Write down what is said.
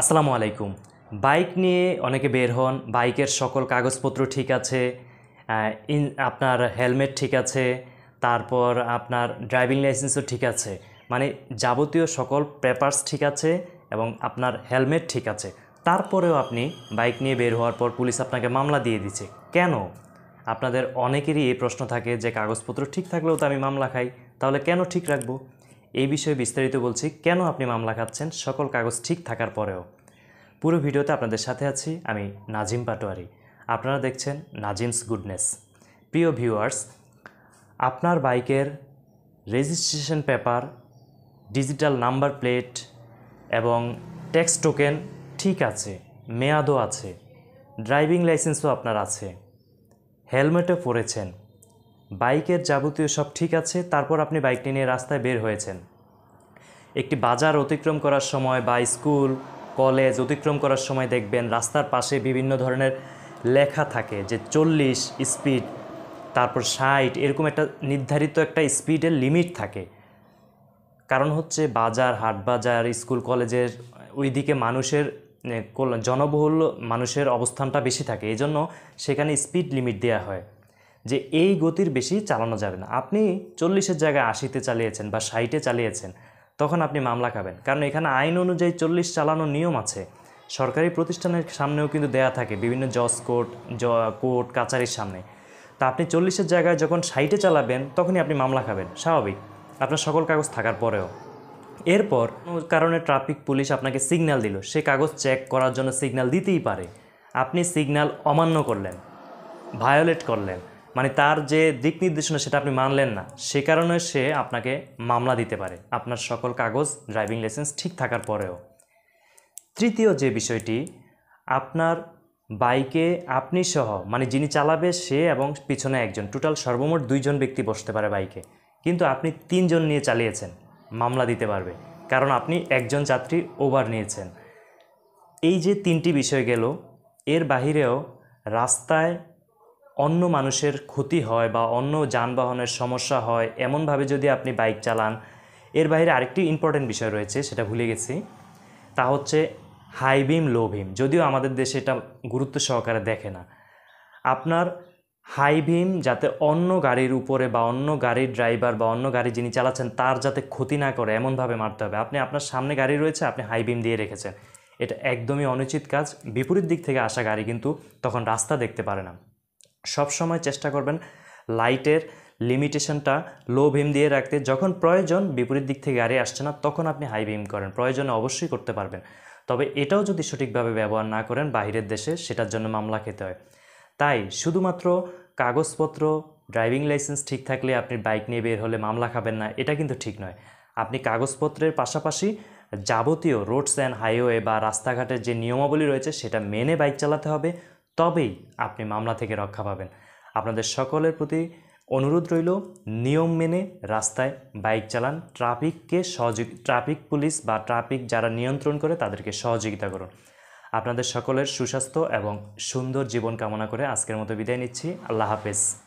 আসসালামু আলাইকুম বাইক নিয়ে অনেকে বের হন বাইকের সকল কাগজপত্র ঠিক আছে আপনার হেলমেট ঠিক আছে তারপর আপনার ড্রাইভিং লাইসেন্সও ঠিক আছে মানে যাবতীয় সকল পেপার্স ঠিক আছে এবং আপনার হেলমেট ঠিক আছে তারপরেও আপনি বাইক নিয়ে বের হওয়ার পর পুলিশ আপনাকে মামলা দিয়ে দিচ্ছে কেন আপনাদের অনেকেরই এই প্রশ্ন থাকে যে কাগজপত্র ঠিক থাকলেও তো আমি মামলা খাই তাহলে কেন ঠিক রাখবো এই বিষয়ে বিস্তারিত বলছি কেন আপনি মামলা খাচ্ছেন সকল কাগজ ঠিক থাকার পরেও পুরো ভিডিওতে আপনাদের সাথে আছি আমি নাজিম পাটোয়ারি আপনারা দেখছেন নাজিমস গুডনেস প্রিয় ভিউয়ার্স আপনার বাইকের registration paper digital number plate এবং ট্যাক্স টোকেন ঠিক আছে মেয়াদও আছে ড্রাইভিং লাইসেন্সও আপনার আছে হেলমেটও পরেছেন বাইকের যাবতীয় সব ঠিক আছে তারপর আপনি বাইকটি নিয়ে রাস্তায় বের হয়েছেন একটি বাজার অতিক্রম করার সময় বা স্কুল কলেজ অতিক্রম করার সময় দেখবেন রাস্তার পাশে বিভিন্ন ধরনের লেখা থাকে যে চল্লিশ স্পিড তারপর ষাট এরকম একটা নির্ধারিত একটা স্পিডের লিমিট থাকে কারণ হচ্ছে বাজার হাট বাজার স্কুল কলেজের ওইদিকে মানুষের জনবহুল মানুষের অবস্থানটা বেশি থাকে এই জন্য সেখানে স্পিড লিমিট দেওয়া হয় যে এই গতির বেশি চালানো যাবে না আপনি চল্লিশের জায়গায় আশিতে চালিয়েছেন বা ষাটে চালিয়েছেন তখন আপনি মামলা খাবেন কারণ এখানে আইন অনুযায়ী চল্লিশ চালানোর নিয়ম আছে সরকারি প্রতিষ্ঠানের সামনেও কিন্তু দেয়া থাকে বিভিন্ন জজ কোর্ট জ কোর্ট কাচারির সামনে তা আপনি চল্লিশের জায়গায় যখন ষাটে চালাবেন তখনই আপনি মামলা খাবেন স্বাভাবিক আপনার সকল কাগজ থাকার পরেও এরপর কারণে ট্রাফিক পুলিশ আপনাকে সিগন্যাল দিল সে কাগজ চেক করার জন্য সিগন্যাল দিতেই পারে আপনি সিগন্যাল অমান্য করলেন ভায়োলেট করলেন মানে তার যে দিক নির্দেশনা সেটা আপনি মানলেন না সে কারণে সে আপনাকে মামলা দিতে পারে আপনার সকল কাগজ ড্রাইভিং লাইসেন্স ঠিক থাকার পরেও তৃতীয় যে বিষয়টি আপনার বাইকে আপনি সহ মানে যিনি চালাবে সে এবং পিছনে একজন টোটাল সর্বমোট দুইজন ব্যক্তি বসতে পারে বাইকে কিন্তু আপনি তিনজন নিয়ে চালিয়েছেন মামলা দিতে পারবে কারণ আপনি একজন যাত্রী ওভার নিয়েছেন এই যে তিনটি বিষয় গেল এর বাহিরেও রাস্তায় অন্য মানুষের ক্ষতি হয় বা অন্য যানবাহনের সমস্যা হয় এমনভাবে যদি আপনি বাইক চালান এর বাইরে আরেকটি ইম্পর্টেন্ট বিষয় রয়েছে সেটা ভুলে গেছি তা হচ্ছে হাই বিম লো ভিম যদিও আমাদের দেশে এটা গুরুত্ব সহকারে দেখে না আপনার হাই ভিম যাতে অন্য গাড়ির উপরে বা অন্য গাড়ির ড্রাইভার বা অন্য গাড়ি যিনি চালাচ্ছেন তার যাতে ক্ষতি না করে এমনভাবে মারতে হবে আপনি আপনার সামনে গাড়ি রয়েছে আপনি হাই ভিম দিয়ে রেখেছেন এটা একদমই অনুচিত কাজ বিপরীত দিক থেকে আসা গাড়ি কিন্তু তখন রাস্তা দেখতে পারে না সব সময় চেষ্টা করবেন লাইটের লিমিটেশনটা লো ভিম দিয়ে রাখতে যখন প্রয়োজন বিপরীত দিক থেকে গাড়ি আসছে না তখন আপনি হাই ভিম করেন প্রয়োজনে অবশ্যই করতে পারবেন তবে এটাও যদি সঠিকভাবে ব্যবহার না করেন বাহিরের দেশে সেটার জন্য মামলা খেতে হয় তাই শুধুমাত্র কাগজপত্র ড্রাইভিং লাইসেন্স ঠিক থাকলে আপনি বাইক নিয়ে বের হলে মামলা খাবেন না এটা কিন্তু ঠিক নয় আপনি কাগজপত্রের পাশাপাশি যাবতীয় রোডস অ্যান্ড হাইওয়ে বা রাস্তাঘাটের যে নিয়মাবলী রয়েছে সেটা মেনে বাইক চালাতে হবে তবেই আপনি মামলা থেকে রক্ষা পাবেন আপনাদের সকলের প্রতি অনুরোধ রইল নিয়ম মেনে রাস্তায় বাইক চালান ট্রাফিককে সহযোগ ট্রাফিক পুলিশ বা ট্রাফিক যারা নিয়ন্ত্রণ করে তাদেরকে সহযোগিতা করুন আপনাদের সকলের সুস্বাস্থ্য এবং সুন্দর জীবন কামনা করে আজকের মতো বিদায় নিচ্ছি আল্লাহ হাফেজ